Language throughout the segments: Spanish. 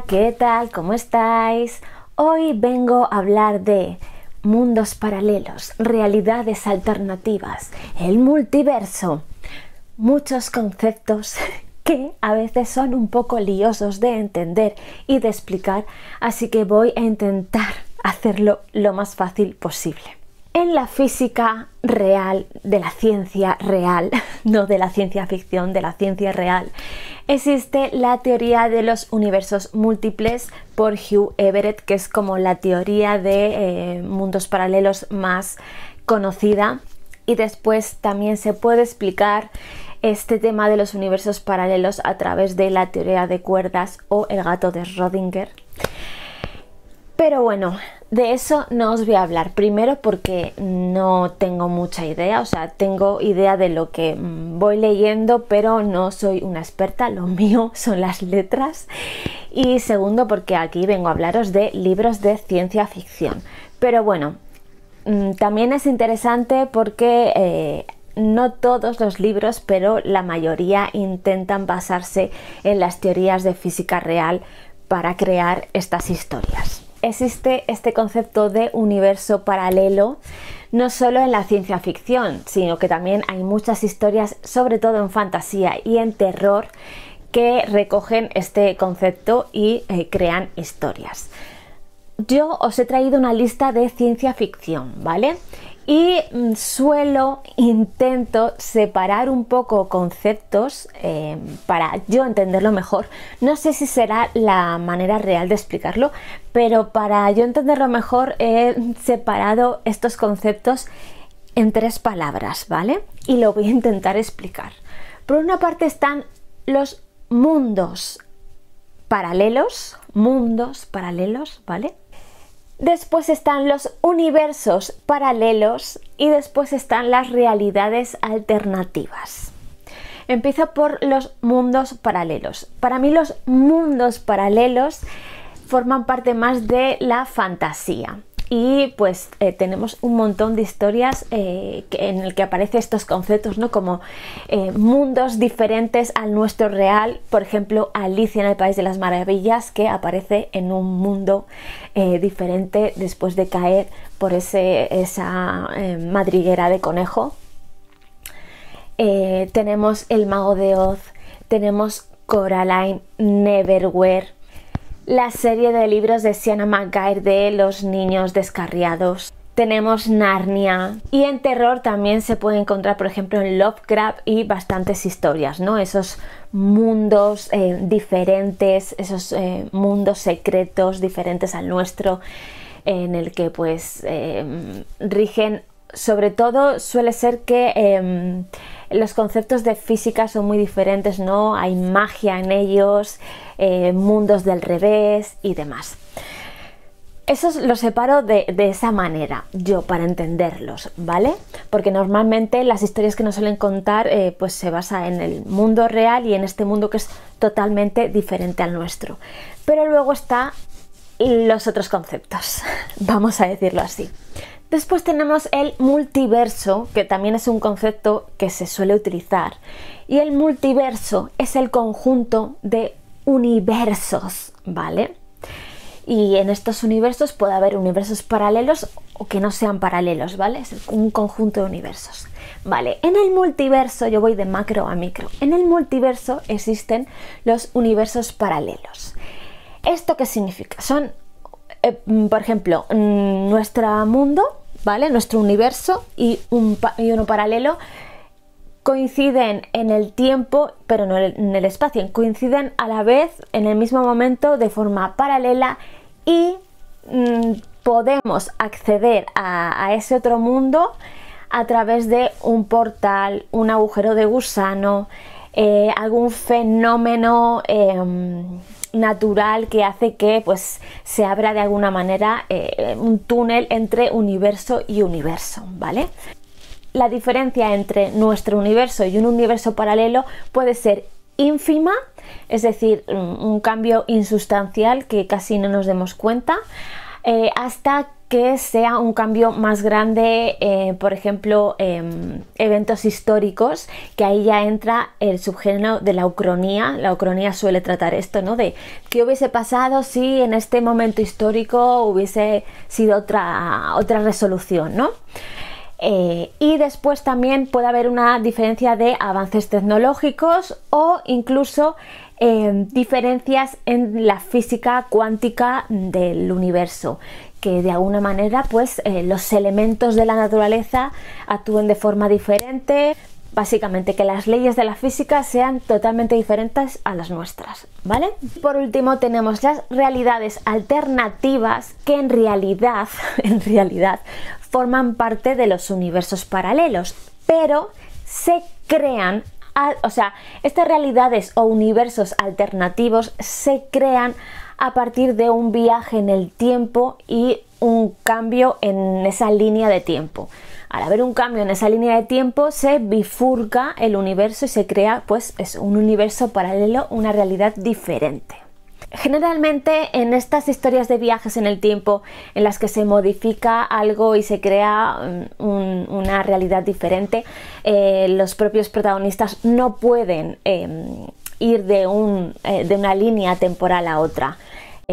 ¿qué tal? ¿Cómo estáis? Hoy vengo a hablar de mundos paralelos, realidades alternativas, el multiverso, muchos conceptos que a veces son un poco liosos de entender y de explicar, así que voy a intentar hacerlo lo más fácil posible en la física real, de la ciencia real, no de la ciencia ficción, de la ciencia real, existe la teoría de los universos múltiples por Hugh Everett, que es como la teoría de eh, mundos paralelos más conocida. Y después también se puede explicar este tema de los universos paralelos a través de la teoría de cuerdas o el gato de Schrödinger. Pero bueno, de eso no os voy a hablar, primero porque no tengo mucha idea, o sea, tengo idea de lo que mm, voy leyendo, pero no soy una experta, lo mío son las letras. Y segundo porque aquí vengo a hablaros de libros de ciencia ficción. Pero bueno, mm, también es interesante porque... Eh, no todos los libros, pero la mayoría intentan basarse en las teorías de física real para crear estas historias existe este concepto de universo paralelo no solo en la ciencia ficción, sino que también hay muchas historias, sobre todo en fantasía y en terror, que recogen este concepto y eh, crean historias yo os he traído una lista de ciencia ficción, ¿vale? Y mm, suelo, intento separar un poco conceptos eh, para yo entenderlo mejor. No sé si será la manera real de explicarlo, pero para yo entenderlo mejor he separado estos conceptos en tres palabras, ¿vale? Y lo voy a intentar explicar. Por una parte están los mundos paralelos, mundos paralelos, ¿vale? Después están los universos paralelos y después están las realidades alternativas. Empiezo por los mundos paralelos. Para mí los mundos paralelos forman parte más de la fantasía y pues eh, tenemos un montón de historias eh, en el que aparecen estos conceptos, ¿no? Como eh, mundos diferentes al nuestro real, por ejemplo, Alicia en el País de las Maravillas, que aparece en un mundo diferente después de caer por ese, esa madriguera de conejo. tenemos El Mago de Oz, tenemos Coraline, Neverwhere, la serie de libros de Sienna McGuire de Los niños descarriados. Tenemos Narnia y en terror también se puede encontrar, por ejemplo, en Lovecraft y bastantes historias, ¿no? Esos mundos eh, diferentes, esos eh, mundos secretos diferentes al nuestro, en el que pues eh, rigen, sobre todo suele ser que em, los conceptos de física son muy diferentes, ¿no? Hay magia en ellos, eh, mundos del revés y demás. Eso lo separo de, esa manera, yo, para entenderlos, ¿vale? Porque normalmente las historias que nos suelen contar eh, pues se basa en el mundo real y en este mundo que es totalmente diferente al nuestro. Pero luego está los otros conceptos, vamos a decirlo así. Después tenemos el multiverso, que también es un concepto que se suele utilizar. Y el multiverso es el conjunto de universos, ¿vale? Y en estos universos puede haber universos paralelos o que no sean paralelos, ¿vale? Es un conjunto de universos. Vale, en el multiverso, yo voy de macro a micro, en el multiverso existen los universos paralelos. ¿Esto qué significa? Son, eh, por ejemplo, mm, nuestro mundo ¿vale? Nuestro universo y, un uno paralelo coinciden en el tiempo, pero no en el espacio, coinciden a la vez en el mismo momento de forma paralela y mm, podemos acceder a, ese otro mundo a través de un portal, un agujero de gusano, eh, algún fenómeno... Em, natural que hace que pues, se abra de alguna manera eh, un túnel entre universo y universo, ¿vale? La diferencia entre nuestro universo y un universo paralelo puede ser ínfima, es decir, un cambio insustancial que casi no nos demos cuenta, eh, hasta que sea un cambio más grande, eh, por ejemplo, en em, eventos históricos, que ahí ya entra el subgénero de la ucronía. La ucronía suele tratar esto, ¿no? De qué hubiese pasado si en este momento histórico hubiese sido otra, otra resolución, ¿no? Eh, y después también puede haber una diferencia de avances tecnológicos o incluso Em, diferencias en la física cuántica del universo que de alguna manera pues eh, los elementos de la naturaleza actúen de forma diferente básicamente que las leyes de la física sean totalmente diferentes a las nuestras, ¿vale? Por último tenemos las realidades alternativas que en realidad, en realidad forman parte de los universos paralelos, pero se crean o sea, estas realidades o universos alternativos se crean a partir de un viaje en el tiempo y un cambio en esa línea de tiempo. Al haber un cambio en esa línea de tiempo se bifurca el universo y se crea pues es un universo paralelo, una realidad diferente. Generalmente en estas historias de viajes en el tiempo en las que se modifica algo y se crea mm, una realidad diferente, eh, los propios protagonistas no pueden em, ir eh, de una línea temporal a otra.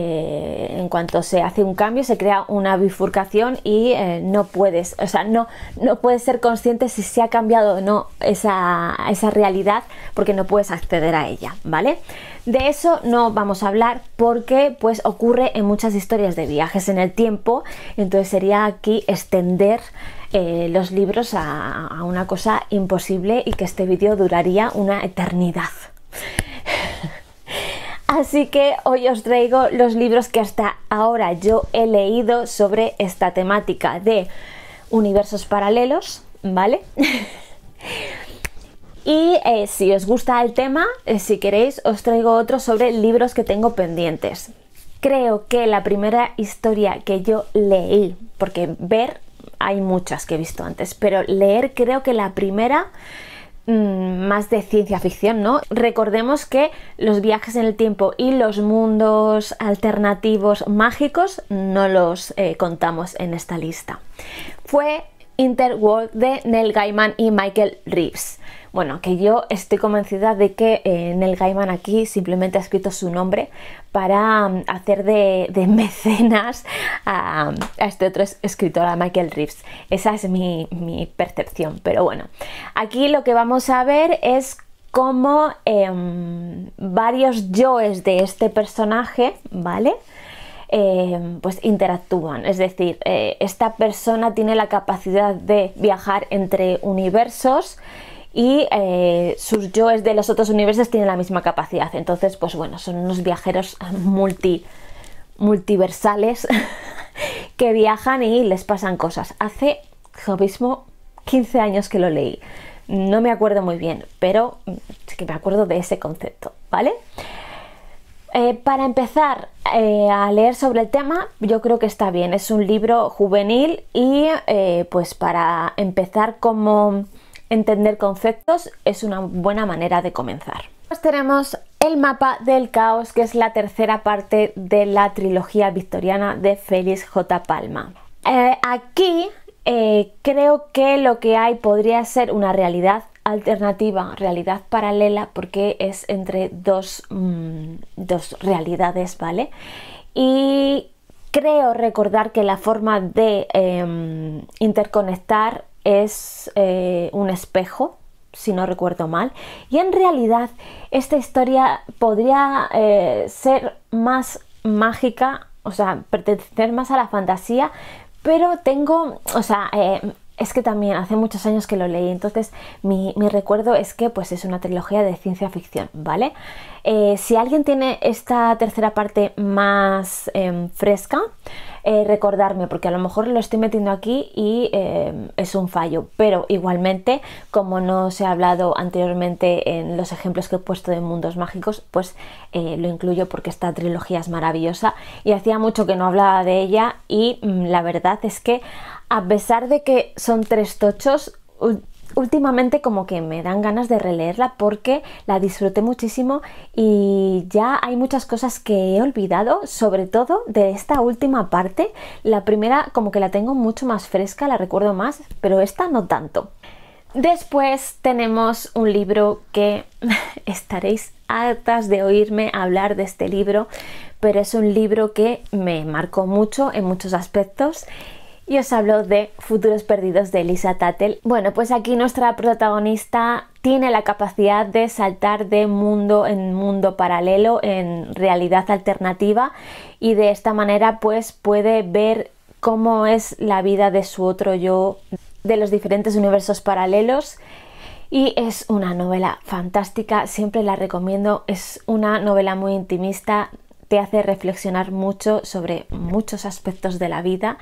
Eh, en cuanto se hace un cambio se crea una bifurcación y eh, no puedes, o sea, no, no puedes ser consciente si se ha cambiado o no esa, esa realidad porque no puedes acceder a ella, ¿vale? De eso no vamos a hablar porque pues ocurre en muchas historias de viajes en el tiempo, entonces sería aquí extender eh, los libros a, a una cosa imposible y que este vídeo duraría una eternidad. Así que hoy os traigo los libros que hasta ahora yo he leído sobre esta temática de universos paralelos, ¿vale? y eh, si os gusta el tema, eh, si queréis, os traigo otro sobre libros que tengo pendientes. Creo que la primera historia que yo leí, porque ver hay muchas que he visto antes, pero leer creo que la primera Mm, más de ciencia ficción, ¿no? Recordemos que los viajes en el tiempo y los mundos alternativos mágicos no los eh, contamos en esta lista. Fue Interworld de Neil Gaiman y Michael Reeves. Bueno, que yo estoy convencida de que eh, Neil Gaiman aquí simplemente ha escrito su nombre para mm, hacer de, mecenas a, este otro escritor, a Michael Reeves. Esa es mi, percepción. Pero bueno, aquí lo que vamos a ver es cómo em, varios yoes de este personaje, ¿vale? Em, pues interactúan. Es decir, eh, esta persona tiene la capacidad de viajar entre universos y eh, sus yoes de los otros universos tienen la misma capacidad. Entonces, pues bueno, son unos viajeros multi, multiversales que viajan y les pasan cosas. Hace, lo mismo, 15 años que lo leí. No me acuerdo muy bien, pero mm, sí que me acuerdo de ese concepto, ¿vale? Eh, para empezar eh, a leer sobre el tema, yo creo que está bien. Es un libro juvenil y eh, pues para empezar como entender conceptos es una buena manera de comenzar. Pues tenemos el mapa del caos, que es la tercera parte de la trilogía victoriana de Félix J. Palma. aquí creo que lo que hay podría ser una realidad alternativa, realidad paralela, porque es entre dos, mm, dos realidades, ¿vale? Y creo recordar que la forma de em, interconectar es eh, un espejo, si no recuerdo mal. Y en realidad esta historia podría eh, ser más mágica, o sea, pertenecer más a la fantasía, pero tengo, o sea, em, es que también hace muchos años que lo leí, entonces mi, recuerdo es que pues es una trilogía de ciencia ficción, ¿vale? Eh, si alguien tiene esta tercera parte más em, fresca, eh, recordarme, porque a lo mejor lo estoy metiendo aquí y em, es un fallo, pero igualmente, como no se ha hablado anteriormente en los ejemplos que he puesto de mundos mágicos, pues eh, lo incluyo porque esta trilogía es maravillosa y hacía mucho que no hablaba de ella y mm, la verdad es que a pesar de que son tres tochos, últimamente como que me dan ganas de releerla porque la disfruté muchísimo y ya hay muchas cosas que he olvidado, sobre todo de esta última parte. La primera como que la tengo mucho más fresca, la recuerdo más, pero esta no tanto. Después tenemos un libro que estaréis hartas de oírme hablar de este libro, pero es un libro que me marcó mucho en muchos aspectos y os hablo de Futuros Perdidos de Elisa Tattel. Bueno, pues aquí nuestra protagonista tiene la capacidad de saltar de mundo en mundo paralelo, en realidad alternativa y de esta manera pues puede ver cómo es la vida de su otro yo de los diferentes universos paralelos y es una novela fantástica, siempre la recomiendo, es una novela muy intimista, te hace reflexionar mucho sobre muchos aspectos de la vida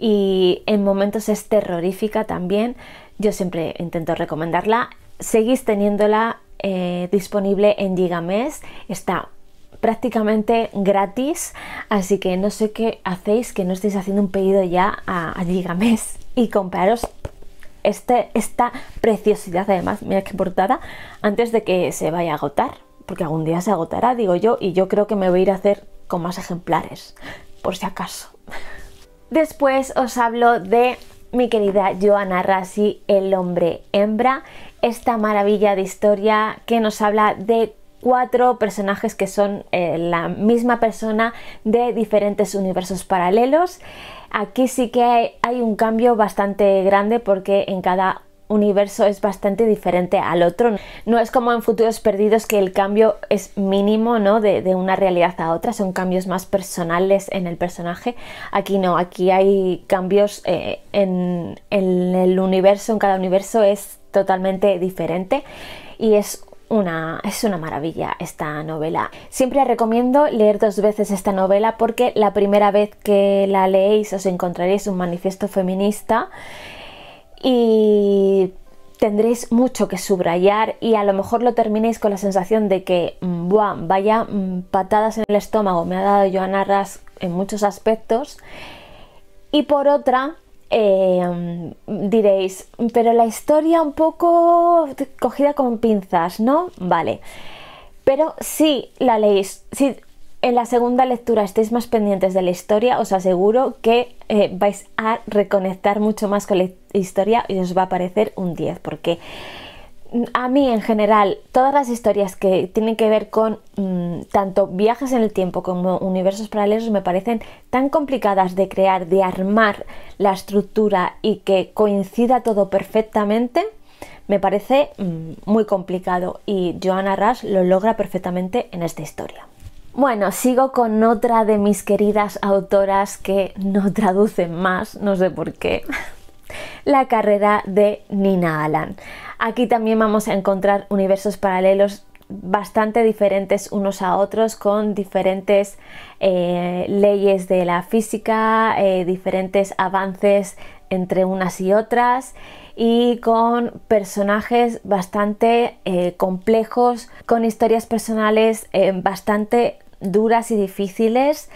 y en momentos es terrorífica también. Yo siempre intento recomendarla. Seguís teniéndola eh, disponible en Gigames. Está prácticamente gratis, así que no sé qué hacéis que no estéis haciendo un pedido ya a, a y compraros este, esta preciosidad además, mira qué portada, antes de que se vaya a agotar, porque algún día se agotará, digo yo, y yo creo que me voy a ir a hacer con más ejemplares, por si acaso. Después os hablo de mi querida Joana Rassi, El hombre hembra, esta maravilla de historia que nos habla de cuatro personajes que son eh, la misma persona de diferentes universos paralelos. Aquí sí que hay, hay un cambio bastante grande porque en cada universo es bastante diferente al otro. No es como en futuros perdidos que el cambio es mínimo, ¿no? De, una realidad a otra, son cambios más personales en el personaje. Aquí no, aquí hay cambios eh, en, el universo, en cada universo es totalmente diferente y es una, es una maravilla esta novela. Siempre recomiendo leer dos veces esta novela porque la primera vez que la leéis os encontraréis un manifiesto feminista y tendréis mucho que subrayar y a lo mejor lo terminéis con la sensación de que, mm, Buah, vaya mm, patadas en el estómago, me ha dado Joana Arras en muchos aspectos. Y por otra, em, diréis, pero la historia un poco cogida con pinzas, ¿no? Vale. Pero si la leéis, si en la segunda lectura estéis más pendientes de la historia, os aseguro que eh, vais a reconectar mucho más con la historia y os va a parecer un 10, porque mm, a mí en general todas las historias que tienen que ver con mm, tanto viajes en el tiempo como universos paralelos me parecen tan complicadas de crear, de armar la estructura y que coincida todo perfectamente me parece mm, muy complicado y Joanna Rush lo logra perfectamente en esta historia. Bueno, sigo con otra de mis queridas autoras que no traducen más, no sé por qué, la carrera de Nina Alan. Aquí también vamos a encontrar universos paralelos bastante diferentes unos a otros, con diferentes eh, leyes de la física, eh, diferentes avances entre unas y otras y con personajes bastante eh, complejos, con historias personales eh, bastante duras y difíciles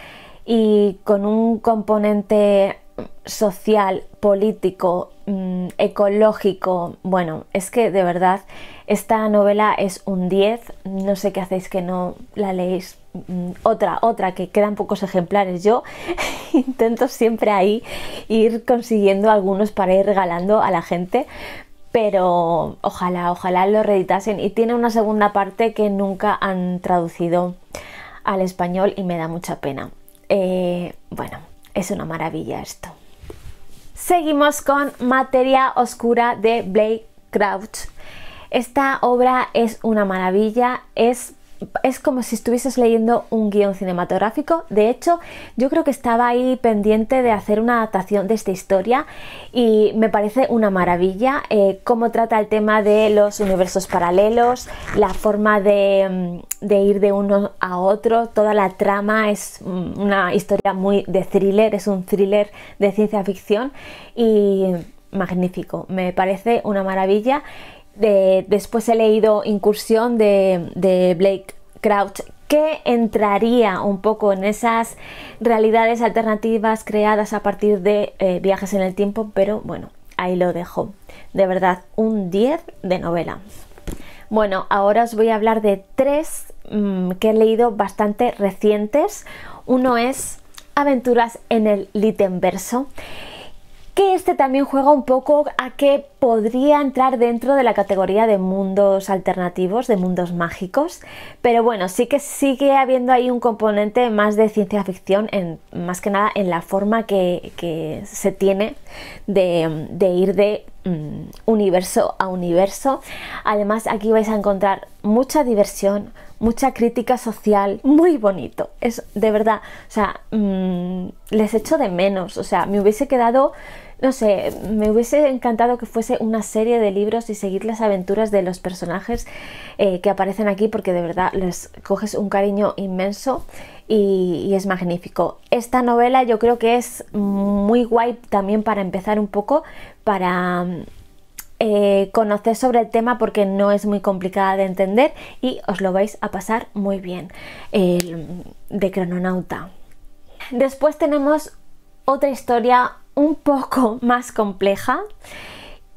y con un componente social, político, mm, ecológico. Bueno, es que de verdad esta novela es un 10. No sé qué hacéis que no la leéis. Mm, otra, otra, que quedan pocos ejemplares. Yo intento siempre ahí ir consiguiendo algunos para ir regalando a la gente. Pero ojalá, ojalá lo reeditasen. Y tiene una segunda parte que nunca han traducido al español y me da mucha pena. Eh, bueno, es una maravilla esto. Seguimos con Materia Oscura de Blake Crouch. Esta obra es una maravilla, es es como si estuvieses leyendo un guión cinematográfico. De hecho, yo creo que estaba ahí pendiente de hacer una adaptación de esta historia y me parece una maravilla eh, cómo trata el tema de los universos paralelos, la forma de, mm, de ir de uno a otro, toda la trama es mm, una historia muy de thriller, es un thriller de ciencia ficción y magnífico, me parece una maravilla después he leído Incursión de, Blake Crouch, que entraría un poco en esas realidades alternativas creadas a partir de eh, viajes en el tiempo, pero bueno, ahí lo dejo. De verdad, un 10 de novela. Bueno, ahora os voy a hablar de tres mm, que he leído bastante recientes. Uno es Aventuras en el Litenverso que este también juega un poco a que podría entrar dentro de la categoría de mundos alternativos, de mundos mágicos, pero bueno, sí que sigue habiendo ahí un componente más de ciencia ficción, más que nada en la forma que, se tiene de, ir de mm, universo a universo. Además, aquí vais a encontrar mucha diversión, mucha crítica social, muy bonito. Es de verdad, o sea, mm, les echo de menos, o sea, me hubiese quedado no sé, me hubiese encantado que fuese una serie de libros y seguir las aventuras de los personajes eh, que aparecen aquí porque de verdad les coges un cariño inmenso y, es magnífico. Esta novela yo creo que es muy guay también para empezar un poco, para eh, conocer sobre el tema porque no es muy complicada de entender y os lo vais a pasar muy bien el, de Crononauta. Después tenemos otra historia un poco más compleja,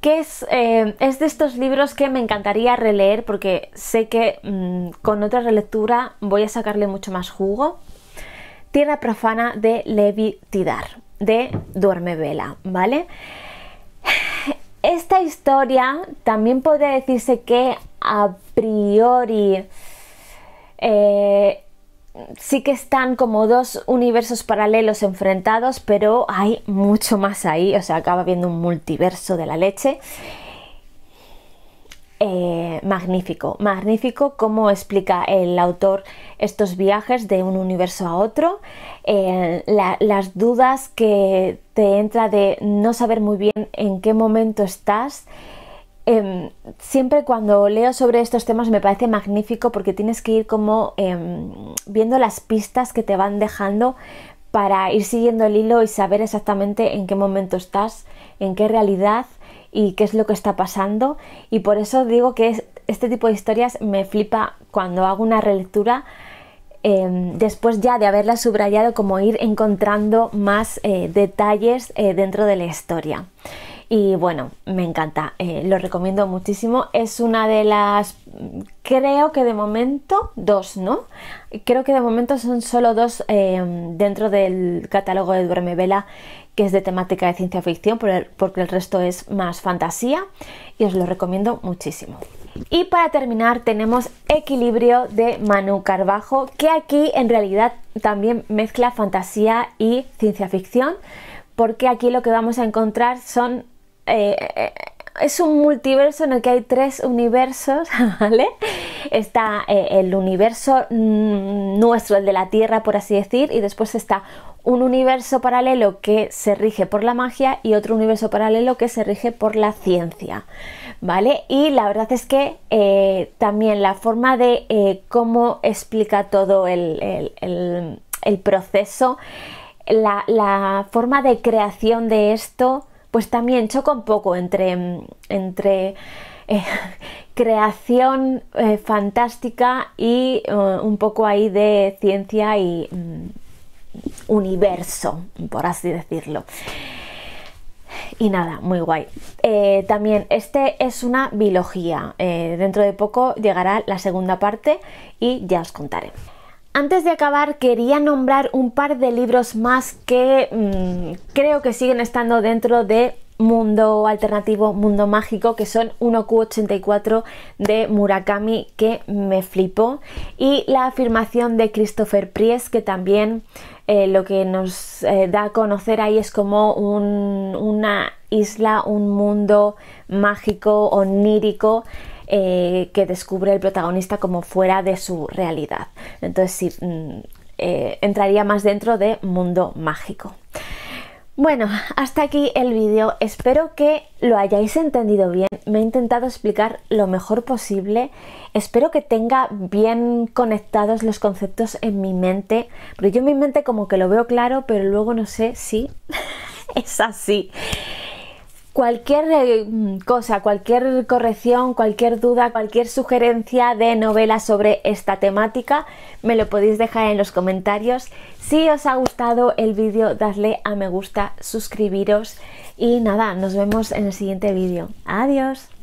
que es, eh, es de estos libros que me encantaría releer porque sé que mm, con otra relectura voy a sacarle mucho más jugo. Tierra Profana de Levi Tidar, de Duerme Vela, ¿vale? Esta historia también podría decirse que a priori eh, sí que están como dos universos paralelos enfrentados, pero hay mucho más ahí, o sea, acaba viendo un multiverso de la leche. Eh, magnífico, magnífico cómo explica el autor estos viajes de un universo a otro, eh, las dudas que te entra de no saber muy bien en qué momento estás, Em, siempre cuando leo sobre estos temas me parece magnífico porque tienes que ir como em, viendo las pistas que te van dejando para ir siguiendo el hilo y saber exactamente en qué momento estás, en qué realidad y qué es lo que está pasando. Y por eso digo que este tipo de historias me flipa cuando hago una relectura. Em, después ya de haberla subrayado como ir encontrando más eh, detalles eh, dentro de la historia. Y bueno, me encanta, eh, lo recomiendo muchísimo. Es una de las, creo que de momento, dos, ¿no? Creo que de momento son solo dos em, dentro del catálogo de Duerme Vela, que es de temática de ciencia ficción, porque el resto es más fantasía y os lo recomiendo muchísimo. Y para terminar tenemos Equilibrio de Manu Carvajo, que aquí en realidad también mezcla fantasía y ciencia ficción, porque aquí lo que vamos a encontrar son eh, eh, es un multiverso en el que hay tres universos, ¿vale? Está eh, el universo mm, nuestro, el de la Tierra, por así decir, y después está un universo paralelo que se rige por la magia y otro universo paralelo que se rige por la ciencia, ¿vale? Y la verdad es que también la forma de cómo explica todo el, proceso, la forma de creación de esto, pues también choca un poco entre, entre eh, creación eh, fantástica y eh, un poco ahí de ciencia y mm, universo, por así decirlo. Y nada, muy guay. también, este es una biología. dentro de poco llegará la segunda parte y ya os contaré. Antes de acabar quería nombrar un par de libros más que mm, creo que siguen estando dentro de mundo alternativo, mundo mágico, que son 1Q84 de Murakami, que me flipó, y la afirmación de Christopher Priest, que también eh, lo que nos eh, da a conocer ahí es como una isla, un mundo mágico, onírico, eh, que descubre el protagonista como fuera de su realidad. Entonces sí, mm, eh, entraría más dentro de mundo mágico. Bueno, hasta aquí el vídeo. Espero que lo hayáis entendido bien. Me he intentado explicar lo mejor posible. Espero que tenga bien conectados los conceptos en mi mente. Porque yo en mi mente como que lo veo claro, pero luego no sé si es así cualquier eh, cosa, cualquier corrección, cualquier duda, cualquier sugerencia de novela sobre esta temática, me lo podéis dejar en los comentarios. Si os ha gustado el vídeo, dadle a me gusta, suscribiros y nada, nos vemos en el siguiente vídeo. Adiós.